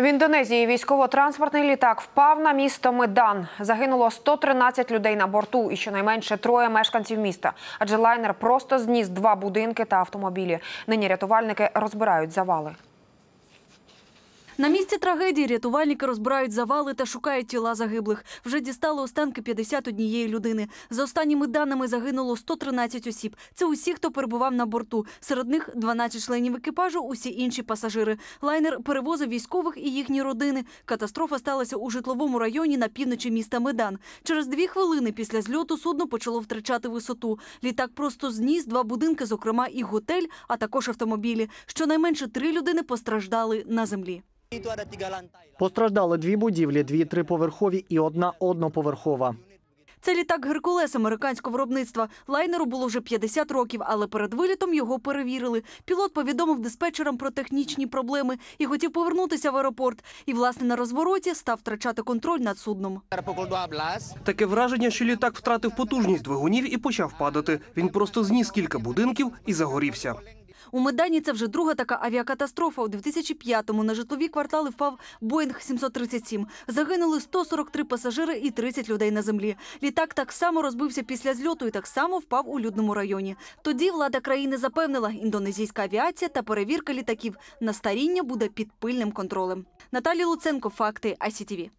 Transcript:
В Індонезії військово-транспортний літак впав на місто Медан. Загинуло 113 людей на борту і щонайменше троє мешканців міста. Адже лайнер просто зніс два будинки та автомобілі. Нині рятувальники розбирають завали. На місці трагедії рятувальники розбирають завали та шукають тіла загиблих. Вже дістали останки 51 людини. За останніми даними загинуло 113 осіб. Це усі, хто перебував на борту. Серед них 12 членів екіпажу, усі інші пасажири. Лайнер перевозив військових і їхні родини. Катастрофа сталася у житловому районі на півночі міста Медан. Через дві хвилини після зльоту судно почало втрачати висоту. Літак просто зніс два будинки, зокрема і готель, а також автомобілі. Щонайменше три людини постраждали на землі. Постраждали дві будівлі, дві триповерхові і одна одноповерхова. Це літак Геркулес американського виробництва. Лайнеру було вже 50 років, але перед вилітом його перевірили. Пілот повідомив диспетчерам про технічні проблеми і хотів повернутися в аеропорт. І, власне, на розвороті став втрачати контроль над судном. Таке враження, що літак втратив потужність двигунів і почав падати. Він просто зніс кілька будинків і загорівся. У Медані це вже друга така авіакатастрофа. У 2005-му на житлові квартали впав Боїнг 737. Загинули 143 пасажири і 30 людей на землі. Літак так само розбився після зльоту і так само впав у людному районі. Тоді влада країни запевнила, індонезійська авіація та перевірка літаків на старіння буде під пильним контролем. Наталі Луценко, факти ICTV.